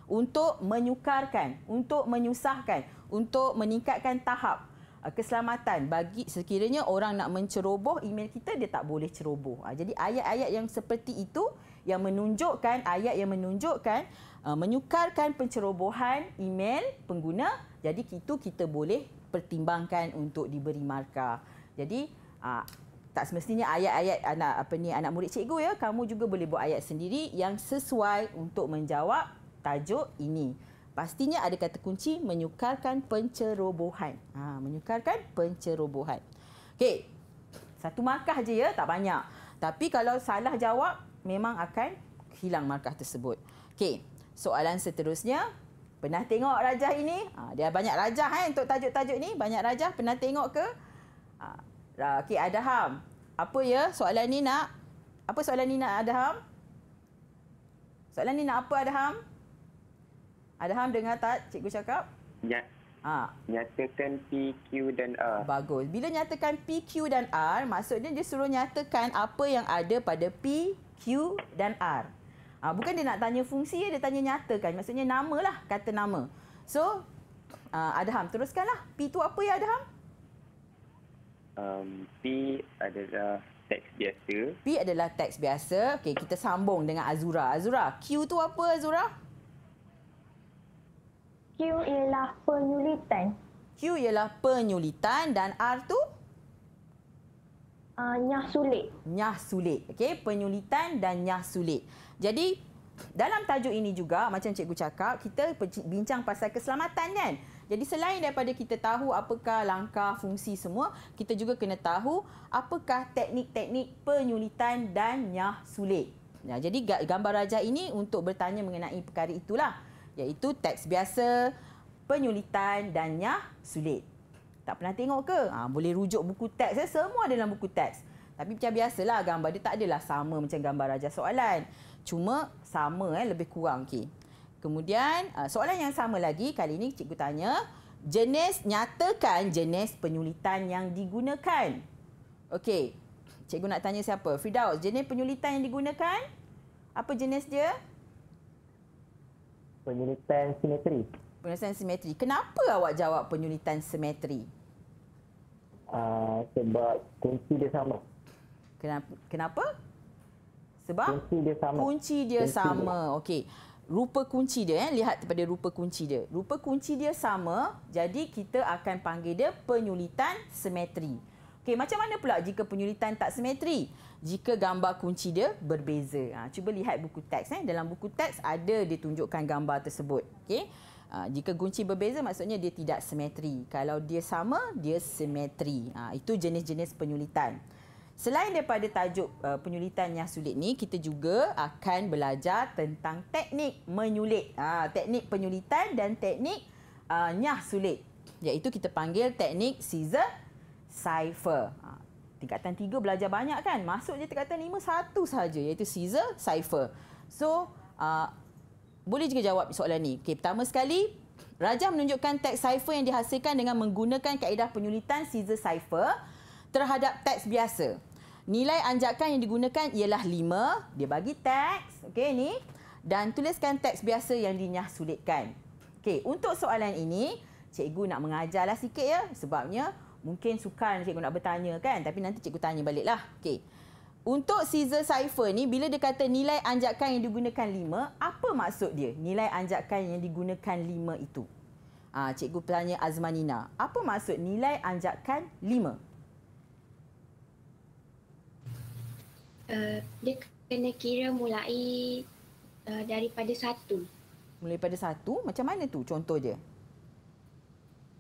untuk menyukarkan, untuk menyusahkan, untuk meningkatkan tahap uh, keselamatan bagi sekiranya orang nak menceroboh email kita dia tak boleh ceroboh. Ah, jadi ayat-ayat yang seperti itu yang menunjukkan ayat yang menunjukkan uh, menyukarkan pencerobohan email pengguna jadi itu kita boleh dipertimbangkan untuk diberi markah. Jadi ah, tak semestinya ayat-ayat anak apa ni anak murid cikgu ya, kamu juga boleh buat ayat sendiri yang sesuai untuk menjawab tajuk ini. Pastinya ada kata kunci menyukarkan pencerobohan. Ha, menyukarkan pencerobohan. Okey. Satu markah aja ya, tak banyak. Tapi kalau salah jawab memang akan hilang markah tersebut. Okey. Soalan seterusnya, Pernah tengok rajah ini? Ha, dia banyak rajah eh, untuk tajuk-tajuk ini. Banyak rajah. Pernah tengok ke? Ha, ada ham Apa ya soalan ni nak? Apa soalan ni nak ada ham Soalan ni nak apa ada ham ada ham dengar tak cikgu cakap? Ya. Ha. Nyatakan P, Q dan R. Bagus. Bila nyatakan P, Q dan R, maksudnya dia suruh nyatakan apa yang ada pada P, Q dan R. Ha, bukan dia nak tanya fungsi, dia tanya nyatakan. Maksudnya nama lah, kata nama. So, uh, Adham, teruskanlah. P itu apa ya, Adham? Um, P adalah teks biasa. P adalah teks biasa. Okay, kita sambung dengan Azura. Azura, Q itu apa Azura? Q ialah penyulitan. Q ialah penyulitan dan R tu? Uh, nyah sulit. Nyah sulit. Okay, penyulitan dan nyah sulit. Jadi dalam tajuk ini juga macam cikgu cakap kita bincang pasal keselamatan kan. Jadi selain daripada kita tahu apakah langkah fungsi semua, kita juga kena tahu apakah teknik-teknik penyulitan dan nyah sulit. Nah, jadi gambar rajah ini untuk bertanya mengenai perkara itulah. Iaitu teks biasa, penyulitan dan nyah sulit. Tak pernah tengok ke? Ha, boleh rujuk buku teks. Eh? Semua dalam buku teks. Tapi macam biasalah gambar dia tak adalah sama macam gambar rajah soalan cuma sama eh lebih kurang okey. Kemudian uh, soalan yang sama lagi kali ini cikgu tanya jenis nyatakan jenis penyulitan yang digunakan. Okey. Cikgu nak tanya siapa? Fridaus, jenis penyulitan yang digunakan apa jenis dia? Penyulitan simetri. Penyulitan simetri. Kenapa awak jawab penyulitan simetri? Uh, sebab kunci dia sama. Kenapa? Sebab kunci dia sama. Kunci dia kunci sama. Okey. Rupa kunci dia eh lihat kepada rupa kunci dia. Rupa kunci dia sama, jadi kita akan panggil dia penyulitan simetri. Okay, macam mana pula jika penyulitan tak simetri? Jika gambar kunci dia berbeza. Ha, cuba lihat buku teks eh. Dalam buku teks ada ditunjukkan gambar tersebut. Okay, Ha, jika kunci berbeza maksudnya dia tidak simetri. Kalau dia sama, dia simetri. Ha, itu jenis-jenis penyulitan. Selain daripada tajuk uh, penyulitan yang sulit ni, kita juga akan belajar tentang teknik menyulit. Ha, teknik penyulitan dan teknik uh, nyah sulit. Iaitu kita panggil teknik scissor cipher. Ha, tingkatan tiga belajar banyak kan? Masuk je tingkatan lima satu sahaja iaitu scissor cipher. So, uh, boleh juga jawab soalan ni. Okay, pertama sekali, Rajah menunjukkan teks cipher yang dihasilkan dengan menggunakan kaedah penyulitan scissor cipher terhadap teks biasa. Nilai anjakan yang digunakan ialah 5. Dia bagi teks. Okey, ni. Dan tuliskan teks biasa yang dinyah sulitkan. Okey, untuk soalan ini, cikgu nak mengajarlah sikit ya. Sebabnya mungkin sukar cikgu nak bertanya kan. Tapi nanti cikgu tanya baliklah. Okey. Untuk scissor cipher ni, bila dia kata nilai anjakan yang digunakan 5, apa maksud dia nilai anjakan yang digunakan 5 itu? Ah, Cikgu tanya Azmanina, apa maksud nilai anjakan 5? Eh, dia kena kira mulai uh, daripada satu. Mulai pada satu? Macam mana tu contoh je.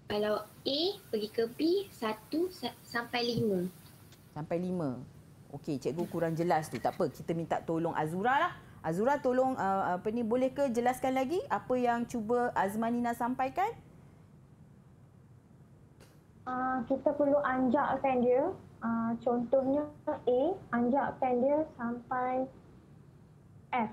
Kalau A pergi ke B, satu sa- sampai lima. Sampai lima. Okey, cikgu kurang jelas tu. Tak apa, kita minta tolong Azura lah. Azura tolong uh, apa ni boleh ke jelaskan lagi apa yang cuba Azmanina sampaikan? Uh, kita perlu anjakkan dia uh, contohnya A anjakkan dia sampai F.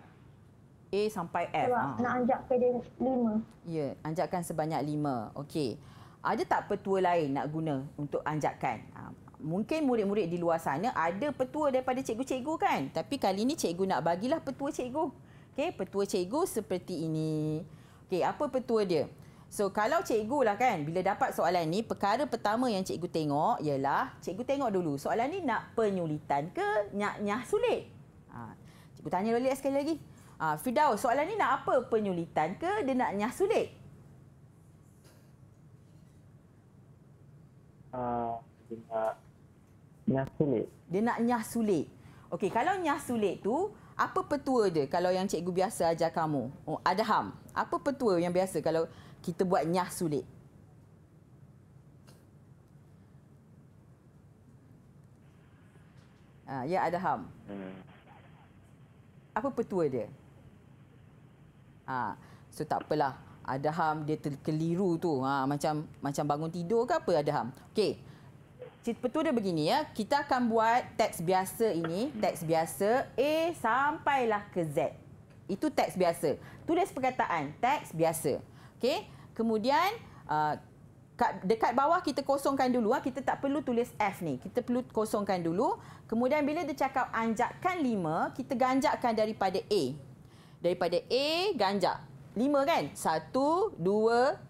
A sampai F. Sebab ha. nak anjakkan dia lima. Ya, anjakkan sebanyak lima. Okey. Ada tak petua lain nak guna untuk anjakkan? Ah, mungkin murid-murid di luar sana ada petua daripada cikgu-cikgu kan? Tapi kali ini cikgu nak bagilah petua cikgu. Okay, petua cikgu seperti ini. Okay, apa petua dia? So kalau cikgu lah kan bila dapat soalan ni perkara pertama yang cikgu tengok ialah cikgu tengok dulu soalan ni nak penyulitan ke nyah-nyah sulit. Ha, cikgu tanya lagi sekali lagi. Ha, Fidaw soalan ni nak apa penyulitan ke dia nak nyah sulit? Uh, dia nak nyah sulit. Dia nak nyah sulit. Okey kalau nyah sulit tu apa petua dia kalau yang cikgu biasa ajar kamu? Oh, Adham. Apa petua yang biasa kalau kita buat nyah sulit. Ha, ya ada ham. Hmm. Apa petua dia? Ha, so tak apalah. Ada ham dia terkeliru tu. Ha, macam macam bangun tidur ke apa ada ham. Okey. Petua dia begini ya. Kita akan buat teks biasa ini, teks biasa A sampailah ke Z. Itu teks biasa. Tulis perkataan teks biasa. Okey. Kemudian uh, dekat bawah kita kosongkan dulu. Ha. Kita tak perlu tulis F ni. Kita perlu kosongkan dulu. Kemudian bila dia cakap anjakkan 5, kita ganjakkan daripada A. Daripada A, ganjak. 5 kan? 1,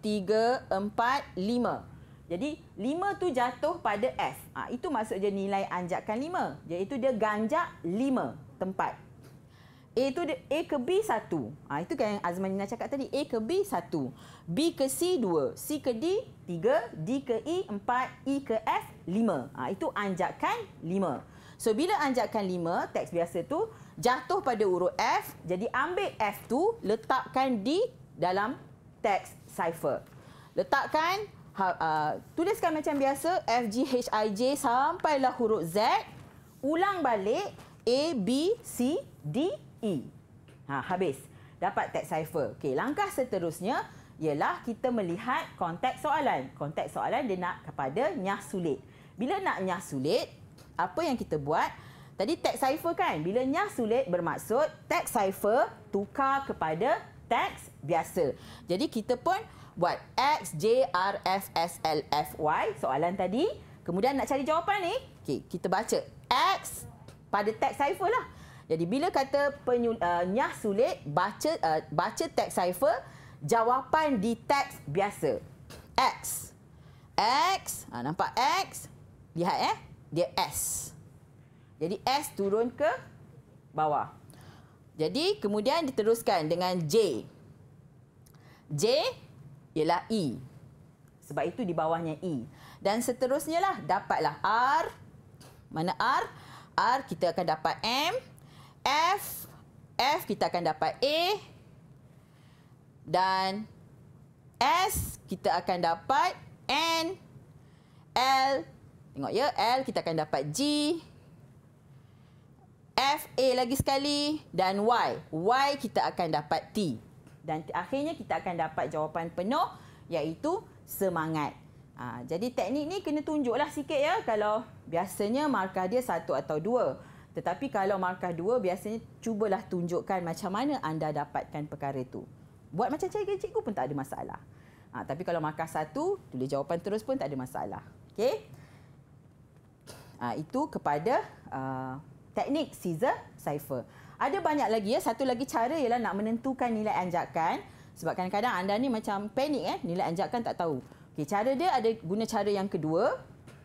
2, 3, 4, 5. Jadi 5 tu jatuh pada F. Ha, itu maksudnya nilai anjakkan 5. Iaitu dia ganjak 5 tempat. A tu dia, A ke B satu. Ha, itu kan yang Azman Nina cakap tadi. A ke B satu. B ke C dua. C ke D tiga. D ke E empat. E ke F lima. Ha, itu anjakan lima. So bila anjakan lima, teks biasa tu jatuh pada urut F. Jadi ambil F tu letakkan di dalam teks cipher. Letakkan, ha, uh, tuliskan macam biasa F, G, H, I, J sampailah huruf Z. Ulang balik A, B, C, D, E. Ha, habis. Dapat teks cipher. Okey, langkah seterusnya ialah kita melihat konteks soalan. Konteks soalan dia nak kepada nyah sulit. Bila nak nyah sulit, apa yang kita buat? Tadi teks cipher kan? Bila nyah sulit bermaksud teks cipher tukar kepada teks biasa. Jadi kita pun buat X, J, R, F, S, L, F, Y soalan tadi. Kemudian nak cari jawapan ni. Okey, kita baca X pada teks cipher lah. Jadi bila kata penyul, uh, nyah sulit baca uh, baca teks cipher jawapan di teks biasa. X. X. Ha, nampak X? Lihat eh. Dia S. Jadi S turun ke bawah. Jadi kemudian diteruskan dengan J. J ialah E. Sebab itu di bawahnya E. Dan seterusnya lah dapatlah R. Mana R? R kita akan dapat M. F F kita akan dapat A dan S kita akan dapat N L tengok ya L kita akan dapat G F A lagi sekali dan Y Y kita akan dapat T dan akhirnya kita akan dapat jawapan penuh iaitu semangat. Ha, jadi teknik ni kena tunjuklah sikit ya kalau biasanya markah dia satu atau dua. Tetapi kalau markah dua, biasanya cubalah tunjukkan macam mana anda dapatkan perkara itu. Buat macam cikgu, cikgu pun tak ada masalah. Ha, tapi kalau markah satu, tulis jawapan terus pun tak ada masalah. Okay? Ha, itu kepada uh, teknik scissor cipher. Ada banyak lagi. ya. Satu lagi cara ialah nak menentukan nilai anjakan. Sebab kadang-kadang anda ni macam panik. Eh? Nilai anjakan tak tahu. Okay, cara dia ada guna cara yang kedua.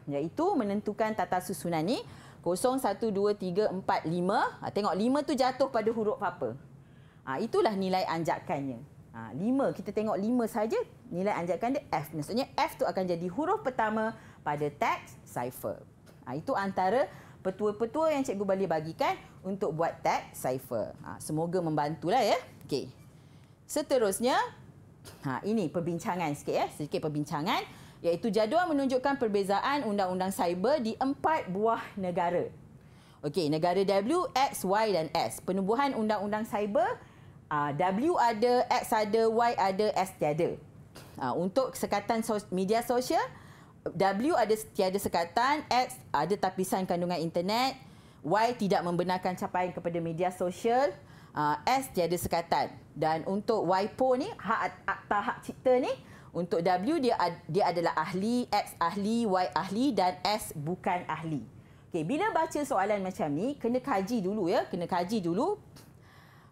Iaitu menentukan tata susunan ini. Kosong satu dua tiga empat lima. Ha, tengok lima tu jatuh pada huruf apa? Ha, itulah nilai anjakannya. Ha, lima kita tengok lima saja nilai anjakan dia F. Maksudnya F tu akan jadi huruf pertama pada teks cipher. Ha, itu antara petua-petua yang cikgu boleh bagikan untuk buat teks cipher. Ha, semoga lah ya. Okay. Seterusnya, ha, ini perbincangan sikit ya. Sedikit perbincangan iaitu jadual menunjukkan perbezaan undang-undang cyber di empat buah negara. Okey, negara W, X, Y dan S. Penubuhan undang-undang cyber, ah, W ada, X ada, Y ada, S tiada. Ah, untuk sekatan media sosial, W ada tiada sekatan, X ada tapisan kandungan internet, Y tidak membenarkan capaian kepada media sosial, ah, S tiada sekatan. Dan untuk WIPO ni, hak akta hak cipta ni, untuk W dia dia adalah ahli, X ahli, Y ahli dan S bukan ahli. Okey, bila baca soalan macam ni kena kaji dulu ya, kena kaji dulu.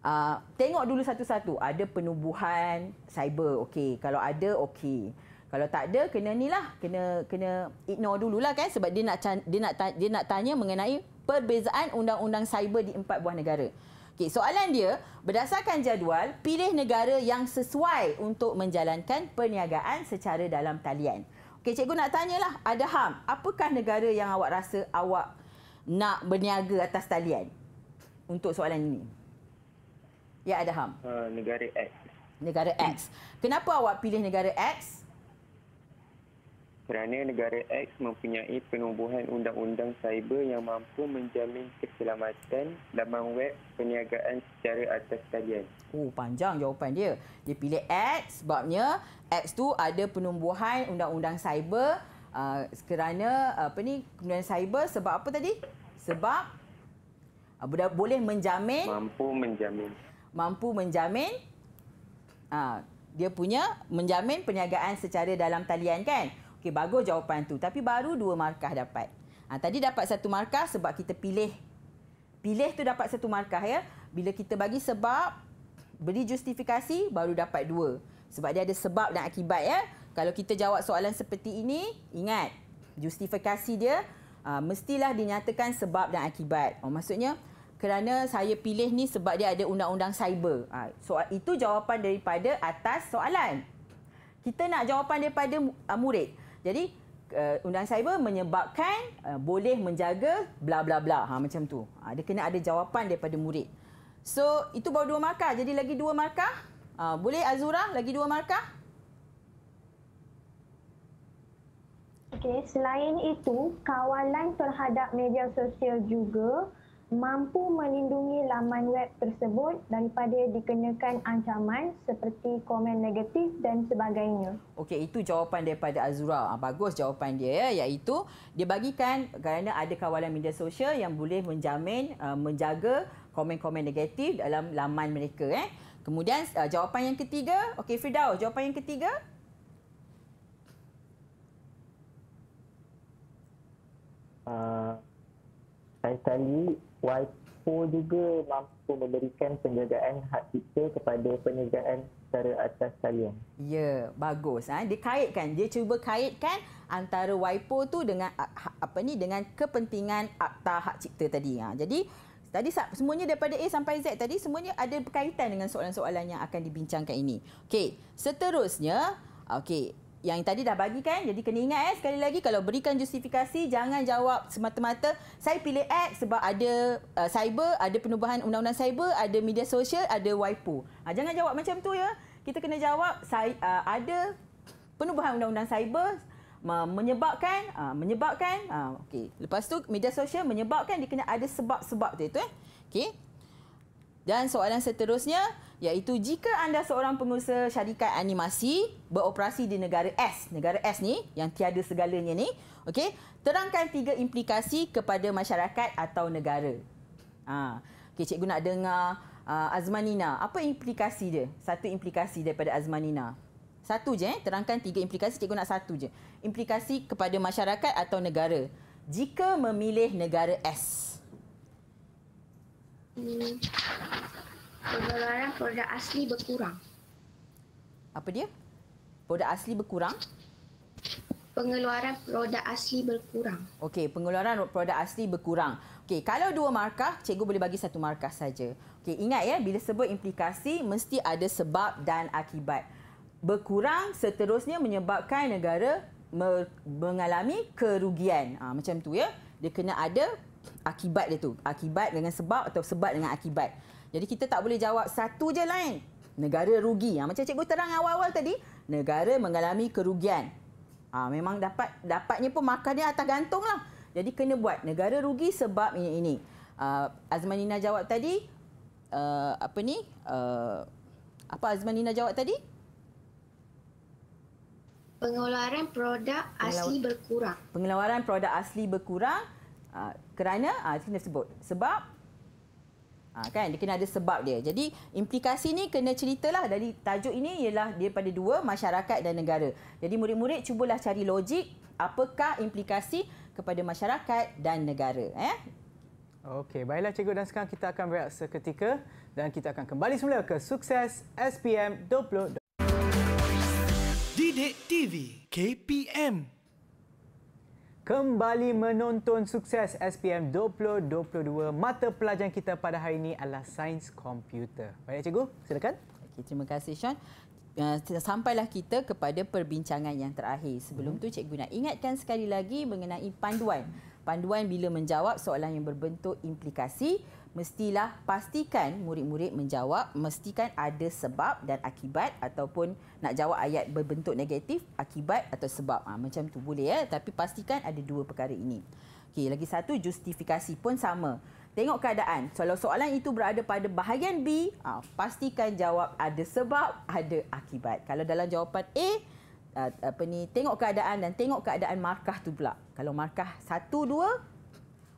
Uh, tengok dulu satu-satu ada penubuhan cyber okey kalau ada okey kalau tak ada kena ni lah kena kena ignore dululah kan sebab dia nak dia nak dia nak tanya mengenai perbezaan undang-undang cyber di empat buah negara. Okey, soalan dia, berdasarkan jadual, pilih negara yang sesuai untuk menjalankan perniagaan secara dalam talian. Okey, cikgu nak tanyalah, ada ham, apakah negara yang awak rasa awak nak berniaga atas talian? Untuk soalan ini. Ya, ada ham. Uh, negara X. Negara X. Kenapa awak pilih negara X? kerana negara X mempunyai penubuhan undang-undang cyber yang mampu menjamin keselamatan laman web perniagaan secara atas talian. Oh, panjang jawapan dia. Dia pilih X sebabnya X tu ada penubuhan undang-undang cyber uh, kerana apa ni? Kemudian cyber sebab apa tadi? Sebab uh, boleh menjamin mampu menjamin mampu menjamin uh, dia punya menjamin perniagaan secara dalam talian kan? Okey, bagus jawapan tu. Tapi baru dua markah dapat. Ha, tadi dapat satu markah sebab kita pilih. Pilih tu dapat satu markah ya. Bila kita bagi sebab, beri justifikasi, baru dapat dua. Sebab dia ada sebab dan akibat ya. Kalau kita jawab soalan seperti ini, ingat. Justifikasi dia ha, mestilah dinyatakan sebab dan akibat. Oh, maksudnya, kerana saya pilih ni sebab dia ada undang-undang cyber. Ha, so, itu jawapan daripada atas soalan. Kita nak jawapan daripada uh, murid. Jadi uh, undang cyber menyebabkan uh, boleh menjaga bla bla bla ha macam tu. Ha, dia kena ada jawapan daripada murid. So itu baru dua markah. Jadi lagi dua markah. Ha, boleh Azura lagi dua markah? Okay. selain itu kawalan terhadap media sosial juga mampu melindungi laman web tersebut daripada dikenakan ancaman seperti komen negatif dan sebagainya. Okey, itu jawapan daripada Azura. Ah, bagus jawapan dia ya, iaitu dia bagikan kerana ada kawalan media sosial yang boleh menjamin ah, menjaga komen-komen negatif dalam laman mereka eh. Kemudian ah, jawapan yang ketiga, okey Firdau, jawapan yang ketiga Uh, saya tadi WIPO juga mampu memberikan penjagaan hak kita kepada penjagaan secara atas talian. Ya, bagus. Ha? Dia kaitkan, dia cuba kaitkan antara WIPO tu dengan ah, ha, apa ni dengan kepentingan akta hak cipta tadi. Ha? Jadi Tadi semuanya daripada A sampai Z tadi semuanya ada berkaitan dengan soalan-soalan yang akan dibincangkan ini. Okey, seterusnya, okey, yang tadi dah bagi kan jadi kena ingat eh sekali lagi kalau berikan justifikasi jangan jawab semata-mata saya pilih X sebab ada uh, cyber ada penubuhan undang-undang cyber ada media sosial ada WIPO ha, jangan jawab macam tu ya kita kena jawab saya uh, ada penubuhan undang-undang cyber menyebabkan uh, menyebabkan uh, okey lepas tu media sosial menyebabkan dia kena ada sebab-sebab tu itu eh okey dan soalan seterusnya iaitu jika anda seorang pengusaha syarikat animasi beroperasi di negara S, negara S ni yang tiada segalanya ni, okey, terangkan tiga implikasi kepada masyarakat atau negara. Ha. Okey, cikgu nak dengar uh, Azmanina, apa implikasi dia? Satu implikasi daripada Azmanina. Satu je eh, terangkan tiga implikasi, cikgu nak satu je. Implikasi kepada masyarakat atau negara jika memilih negara S. Pengeluaran produk asli berkurang. Apa dia? Produk asli berkurang? Pengeluaran produk asli berkurang. Okey, pengeluaran produk asli berkurang. Okey, kalau dua markah, cikgu boleh bagi satu markah saja. Okey, ingat ya, bila sebut implikasi, mesti ada sebab dan akibat. Berkurang seterusnya menyebabkan negara mengalami kerugian. Ha, macam tu ya. Dia kena ada akibat dia tu. Akibat dengan sebab atau sebab dengan akibat. Jadi kita tak boleh jawab satu je lain. Negara rugi. Ha, macam cikgu terang awal-awal tadi, negara mengalami kerugian. Ha, memang dapat dapatnya pun makan dia atas gantung lah. Jadi kena buat. Negara rugi sebab ini. ini. Uh, ha, Azman Nina jawab tadi, uh, apa ni? Uh, apa Azman Nina jawab tadi? Pengeluaran produk Pengelawa- asli berkurang. Pengeluaran produk asli berkurang uh, kerana, uh, kena sebut. Sebab Ha, kan? Dia kena ada sebab dia. Jadi implikasi ni kena ceritalah dari tajuk ini ialah daripada dua, masyarakat dan negara. Jadi murid-murid cubalah cari logik apakah implikasi kepada masyarakat dan negara. Eh? Okey, baiklah cikgu dan sekarang kita akan berehat seketika dan kita akan kembali semula ke sukses SPM 20. Didik TV KPM Kembali menonton sukses SPM 2022. Mata pelajaran kita pada hari ini adalah sains komputer. Baik cikgu, silakan. Okay, terima kasih Sean. Uh, sampailah kita kepada perbincangan yang terakhir. Sebelum hmm tu cikgu nak ingatkan sekali lagi mengenai panduan. Panduan bila menjawab soalan yang berbentuk implikasi mestilah pastikan murid-murid menjawab mestikan ada sebab dan akibat ataupun nak jawab ayat berbentuk negatif akibat atau sebab ha, macam tu boleh ya tapi pastikan ada dua perkara ini okey lagi satu justifikasi pun sama tengok keadaan kalau soalan itu berada pada bahagian B ha, pastikan jawab ada sebab ada akibat kalau dalam jawapan A ha, apa ni tengok keadaan dan tengok keadaan markah tu pula kalau markah satu dua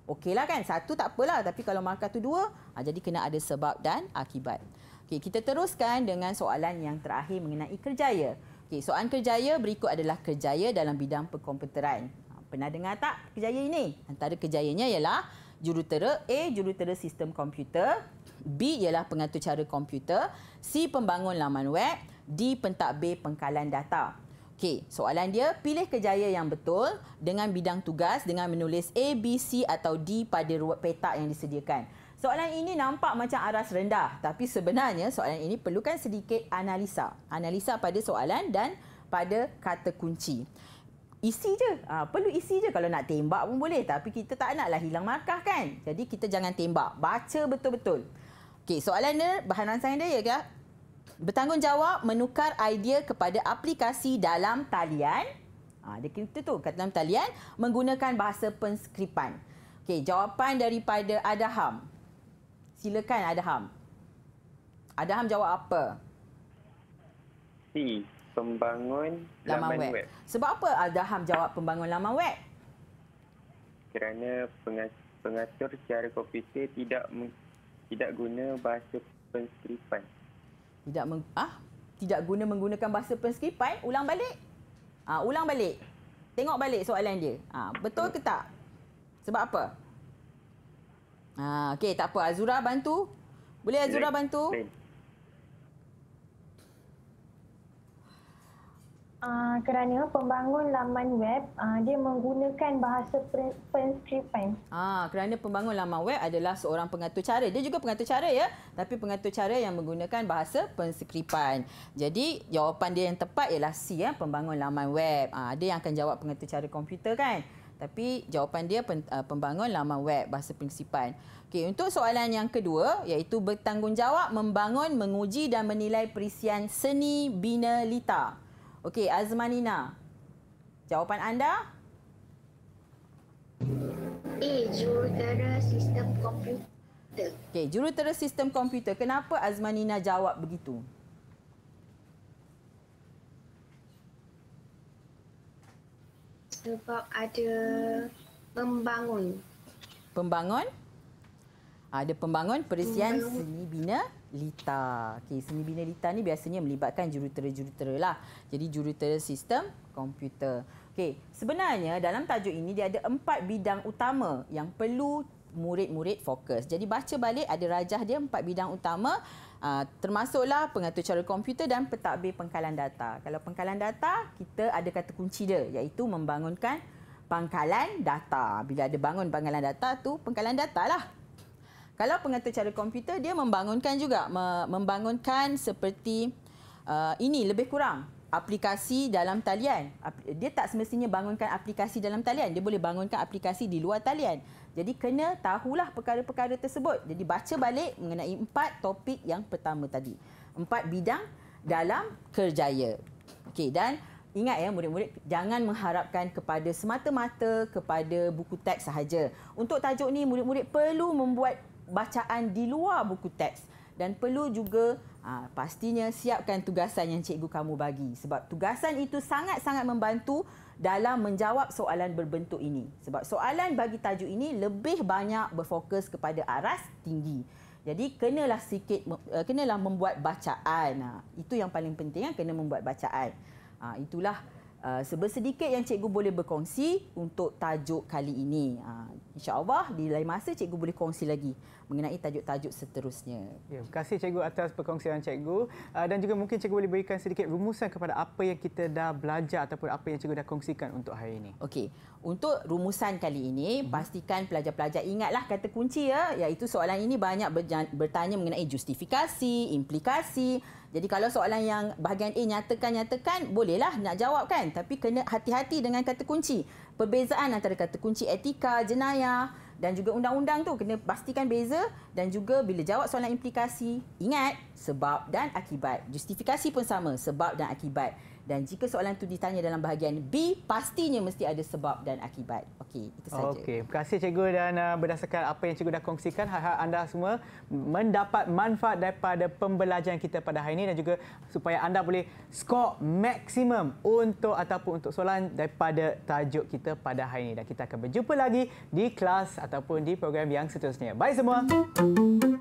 okeylah kan satu tak apalah tapi kalau markah tu dua ha, jadi kena ada sebab dan akibat okey kita teruskan dengan soalan yang terakhir mengenai kerjaya okey soalan kerjaya berikut adalah kerjaya dalam bidang perkomputeran ha, pernah dengar tak kerjaya ini antara kerjayanya ialah jurutera A jurutera sistem komputer B ialah pengatur cara komputer C pembangun laman web D pentadbir pengkalan data Okey, soalan dia pilih kejaya yang betul dengan bidang tugas dengan menulis A B C atau D pada ruang petak yang disediakan. Soalan ini nampak macam aras rendah tapi sebenarnya soalan ini perlukan sedikit analisa. Analisa pada soalan dan pada kata kunci. Isi je. Ha, perlu isi je kalau nak tembak pun boleh tapi kita tak naklah hilang markah kan. Jadi kita jangan tembak, baca betul-betul. Okey, soalan dia bahan rancangan dia ya bertanggungjawab menukar idea kepada aplikasi dalam talian. Ha, dia kata tu, kata dalam talian menggunakan bahasa penskripan. Okey, jawapan daripada Adham. Silakan Adham. Adham jawab apa? C, pembangun laman, laman web. web. Sebab apa Adham jawab pembangun laman web? Kerana pengatur secara komputer tidak tidak guna bahasa penskripan tidak meng, ah tidak guna menggunakan bahasa penskripan ulang balik ah ulang balik tengok balik soalan dia ah betul ke tak sebab apa ah uh, okey tak apa Azura bantu boleh Azura bantu Uh, kerana pembangun laman web uh, dia menggunakan bahasa penskripan. Ah, kerana pembangun laman web adalah seorang pengatur cara. Dia juga pengatur cara ya, tapi pengatur cara yang menggunakan bahasa penskripan. Jadi jawapan dia yang tepat ialah C ya, pembangun laman web. Ah, ada yang akan jawab pengatur cara komputer kan? Tapi jawapan dia ah, pembangun laman web bahasa penskripan. Okey, untuk soalan yang kedua iaitu bertanggungjawab membangun, menguji dan menilai perisian seni bina litar. Okey, Azmanina. Jawapan anda? A. Jurutera Sistem Komputer. Okey, Jurutera Sistem Komputer. Kenapa Azmanina jawab begitu? Sebab ada pembangun. Pembangun? Ada pembangun perisian pembangun. seni bina Lita. okay, seni bina Lita ni biasanya melibatkan jurutera-jurutera lah. Jadi jurutera sistem komputer. Okay, sebenarnya dalam tajuk ini dia ada empat bidang utama yang perlu murid-murid fokus. Jadi baca balik ada rajah dia empat bidang utama ah, termasuklah pengatur cara komputer dan pentadbir pengkalan data. Kalau pengkalan data, kita ada kata kunci dia iaitu membangunkan pangkalan data. Bila ada bangun pangkalan data tu pengkalan datalah. Kalau pengatur cara komputer, dia membangunkan juga. Membangunkan seperti uh, ini, lebih kurang. Aplikasi dalam talian. Dia tak semestinya bangunkan aplikasi dalam talian. Dia boleh bangunkan aplikasi di luar talian. Jadi, kena tahulah perkara-perkara tersebut. Jadi, baca balik mengenai empat topik yang pertama tadi. Empat bidang dalam kerjaya. Okay, dan ingat ya murid-murid jangan mengharapkan kepada semata-mata kepada buku teks sahaja. Untuk tajuk ni murid-murid perlu membuat bacaan di luar buku teks dan perlu juga uh, pastinya siapkan tugasan yang cikgu kamu bagi sebab tugasan itu sangat-sangat membantu dalam menjawab soalan berbentuk ini sebab soalan bagi tajuk ini lebih banyak berfokus kepada aras tinggi jadi kenalah sikit uh, kenalah membuat bacaan uh, itu yang paling penting kan kena membuat bacaan uh, itulah uh, sebesedikit yang cikgu boleh berkongsi untuk tajuk kali ini uh, InsyaAllah di lain masa cikgu boleh kongsi lagi mengenai tajuk-tajuk seterusnya. Ya, terima kasih cikgu atas perkongsian cikgu. Ah, dan juga mungkin cikgu boleh berikan sedikit rumusan kepada apa yang kita dah belajar ataupun apa yang cikgu dah kongsikan untuk hari ini. Okey, untuk rumusan kali ini, mhm. pastikan pelajar-pelajar ingatlah kata kunci ya, iaitu soalan ini banyak bertanya mengenai justifikasi, implikasi. Jadi kalau soalan yang bahagian A nyatakan-nyatakan, bolehlah nak jawab kan. Tapi kena hati-hati dengan kata kunci perbezaan antara kata kunci etika, jenayah dan juga undang-undang tu kena pastikan beza dan juga bila jawab soalan implikasi ingat sebab dan akibat justifikasi pun sama sebab dan akibat dan jika soalan itu ditanya dalam bahagian B pastinya mesti ada sebab dan akibat okey itu saja okey terima kasih cikgu dan uh, berdasarkan apa yang cikgu dah kongsikan harap anda semua mendapat manfaat daripada pembelajaran kita pada hari ini dan juga supaya anda boleh skor maksimum untuk ataupun untuk soalan daripada tajuk kita pada hari ini dan kita akan berjumpa lagi di kelas ataupun di program yang seterusnya bye semua Thank you.